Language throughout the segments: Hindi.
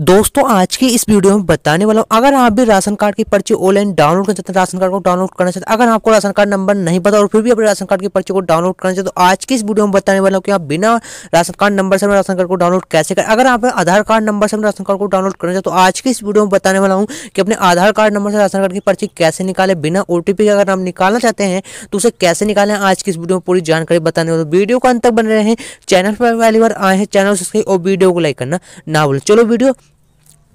दोस्तों आज की इस वीडियो में बताने वाला हूँ अगर आप भी राशन कार्ड की पर्ची ऑनलाइन डाउनलोड करना चाहते हैं राशन कार्ड को डाउनलोड करना चाहते हैं अगर आपको राशन कार्ड नंबर नहीं पता और फिर भी अपने राशन कार्ड की पर्ची को डाउनलोड करना चाहते तो आज की इस वीडियो में बताने वाला हूँ कि आप बिना राशन कार्ड नंबर से राशन कार्ड को डाउनलोड कैसे करें अगर आप आधार कार्ड नंबर से राशन कार्ड को डाउनलोड करना चाहते तो आज की इस वीडियो में बताने वाला हूँ कि अपने आधार कार्ड नंबर से राशन कार्ड की पर्ची कैसे निकाले बिना ओ के अगर आप निकालना चाहते हैं तो उसे कैसे निकालें आज की इस वीडियो में पूरी जानकारी बताने वाला तो वीडियो को अंत तक बने रहे हैं चैनल पर पहली बार आए हैं चैनल सब्सक्राइब और वीडियो को लाइक करना ना बोले चलो वीडियो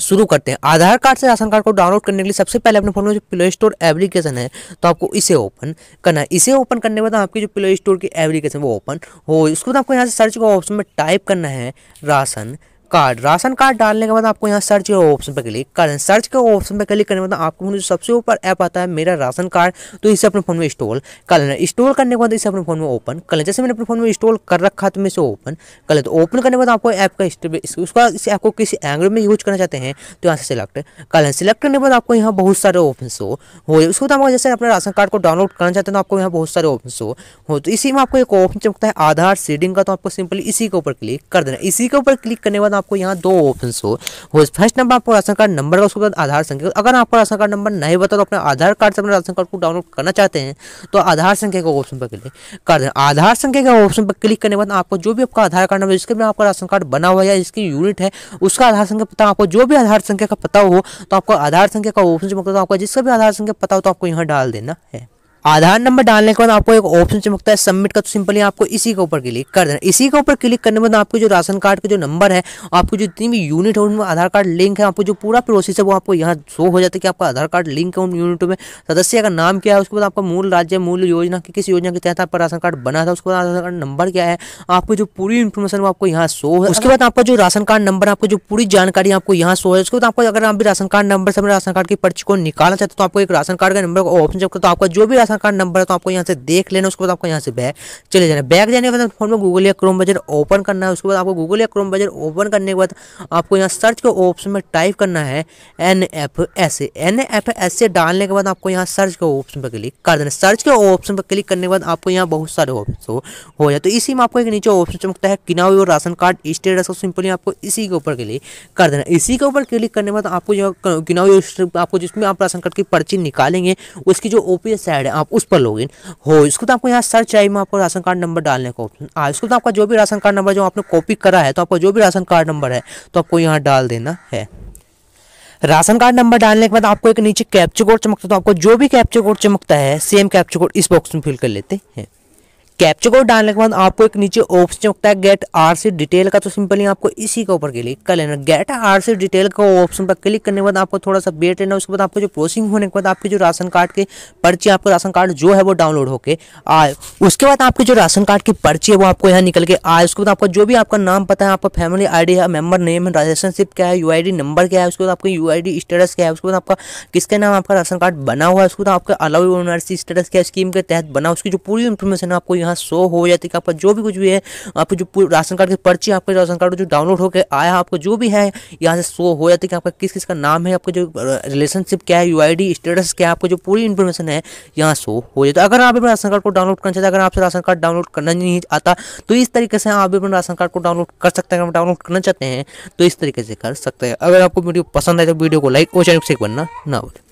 शुरू करते हैं आधार कार्ड से राशन कार्ड को डाउनलोड करने के लिए सबसे पहले अपने फ़ोन में जो प्ले स्टोर एप्लीकेशन है तो आपको इसे ओपन करना है इसे ओपन करने के बाद आपकी जो प्ले स्टोर की एप्लीकेशन वो ओपन हो इसको तो आपको यहाँ से सर्च का ऑप्शन में टाइप करना है राशन कार्ड राशन कार्ड डालने के बाद आपको यहाँ सर्च के ऑप्शन पर क्लिक करें सर्च के ऑप्शन पर क्लिक करने के बाद आपको जो सबसे ऊपर ऐप आता है मेरा राशन कार्ड तो इसे अपने फोन में इंस्टॉल कर लेना इंस्टॉल करने के बाद इसे अपने फोन में ओपन कर लें जैसे मैंने अपने फोन में इंस्टॉल कर रखा तो मैं इसे ओपन कर लें तो ओपन करने के बाद आपको ऐप का उसका ऐप आपको किसी एंगल में यूज करना चाहते हैं तो यहाँ से सिलेक्ट कर लें सिलेक्ट करने के बाद आपको यहाँ बहुत सारे ऑप्शन हो हो उसको तो जैसे अपने राशन कार्ड को डाउनलोड करना चाहते हैं तो आपको यहाँ बहुत सारे ऑप्शन हो हो तो इसी में आपको एक ऑप्शन चमकता है आधार सीडिंग का तो आपको सिंपली इसी के ऊपर क्लिक कर देना इसी के ऊपर क्लिक करने के बाद में आपको यहाँ दो ऑप्शन हो फर्स्ट नंबर आपको राशन कार्ड नंबर का उसके बाद आधार संख्या अगर आपको राशन कार्ड नंबर नहीं बता तो अपने आधार कार्ड से अपने राशन कार्ड को डाउनलोड करना चाहते हैं तो आधार संख्या का ऑप्शन पर क्लिक कर दें आधार संख्या का ऑप्शन पर क्लिक करने के बाद आपको जो भी आपका आधार कार्ड नंबर जिसके में आपका राशन कार्ड बना हुआ या जिसकी यूनिट है उसका आधार संख्या पता आपको जो भी आधार संख्या का पता हो तो आपको आधार संख्या का ऑप्शन मतलब आपका जिसका भी आधार संख्या पता हो तो आपको यहाँ डाल देना है आधार नंबर डालने के बाद आपको एक ऑप्शन चमकता है सबमिट का तो सिंपली आपको इसी के ऊपर क्लिक कर देना इसी के ऊपर क्लिक करने के बाद आपको जो राशन कार्ड का जो नंबर है आपको जो जितनी भी यूनिट है उनमें आधार कार्ड लिंक है आपको जो पूरा प्रोसेस है वो आपको यहाँ शो हो जाता है कि आपका आधार कार्ड लिंक है उन यूनिटों में सदस्य का नाम क्या है उसके बाद आपका मूल राज्य मूल योजना की किस योजना के तहत आपका राशन कार्ड बना था उसके बाद आधार कार्ड नंबर क्या है आपको जो पूरी इन्फॉर्मेशन वो आपको यहाँ शो है उसके बाद आपका जो राशन कार्ड नंबर आपको जो पूरी जानकारी आपको यहाँ शो है उसके बाद आपको अगर आप भी राशन कार्ड नंबर से राशन कार्ड की पर्ची को निकालना चाहते तो आपको एक राशन कार्ड का नंबर ऑप्शन चेक तो आपका जो भी राशन आधार कार्ड नंबर है तो आपको यहाँ से देख लेना उसके बाद आपको यहाँ से बैग चले जाना बैग जाने के बाद फोन में गूगल या क्रोम ब्राउजर ओपन करना है उसके बाद आपको गूगल या क्रोम ब्राउजर ओपन करने के बाद आपको यहाँ सर्च के ऑप्शन में टाइप करना है N F S N F S से डालने के बाद आपको यहाँ सर्च के ऑप्शन पर क्लिक कर देना सर्च के ऑप्शन पर क्लिक करने के बाद आपको यहाँ बहुत सारे ऑप्शन हो जाए तो इसी में आपको एक नीचे ऑप्शन चमकता है किनावी और राशन कार्ड स्टेटस सिंपली आपको इसी के ऊपर क्लिक कर देना इसी के ऊपर क्लिक करने के बाद आपको जो किनावी आपको जिसमें आप राशन कार्ड की पर्ची निकालेंगे उसकी जो ओपी साइड है आप उस पर लॉगिन हो इसको तो आपको यहाँ सर्च आई में आपको राशन कार्ड नंबर डालने का हाँ, ऑप्शन आ इसको तो आपका जो भी राशन कार्ड नंबर जो आपने कॉपी करा है तो आपका जो भी राशन कार्ड नंबर है तो आपको यहाँ डाल देना है राशन कार्ड नंबर डालने के बाद आपको एक नीचे कैप्चर कोड चमकता है तो आपको जो भी कैप्चर कोड चमकता है सेम कैप्चर कोड इस बॉक्स में फिल कर लेते हैं कैप्चर को डालने के बाद आपको एक नीचे ऑप्शन होता है गेट आर सी डिटेल का तो सिंपली आपको इसी के ऊपर क्लिक कर लेना गेट आर सी डिटेल का ऑप्शन पर क्लिक करने के बाद आपको थोड़ा सा वेट लेना उसके बाद आपको जो प्रोसेसिंग होने के बाद आपके जो राशन कार्ड की पर्ची आपको राशन कार्ड जो है वो डाउनलोड होकर आए उसके बाद आपके जो राशन कार्ड की पर्ची है वो आपको यहाँ निकल के आए उसके बाद आपका जो भी आपका नाम पता है आपका फैमिली आई है मेम्बर नेम है रिलेशनशिप क्या है यू नंबर क्या है उसके बाद आपका यू स्टेटस क्या है उसके बाद आपका किसके नाम आपका राशन कार्ड बना हुआ है उसके बाद आपका अलाउ यूनिवर्सिटी स्टेटस क्या स्कीम के तहत बना उसकी जो पूरी इन्फॉर्मेशन आपको यहाँ शो हो जाती है आपका जो भी कुछ भी है आपको जो राशन कार्ड की पर्ची आपके राशन कार्ड जो डाउनलोड होकर आया आपको जो भी है यहाँ से शो हो जाती है कि आपका किस किस का नाम है आपका जो रिलेशनशिप क्या है यू स्टेटस क्या है आपको जो पूरी इन्फॉर्मेशन है यहाँ शो हो जाता है तो अगर आप अपने राशन कार्ड को डाउनलोड करना चाहते हैं अगर आपसे राशन कार्ड डाउनलोड करना नहीं आता तो इस तरीके से आप अपने राशन कार्ड को डाउनलोड कर सकते हैं अगर डाउनलोड करना चाहते हैं तो इस तरीके से कर सकते हैं अगर आपको वीडियो पसंद आए तो वीडियो को लाइक और चैनल से सेक करना ना भूलें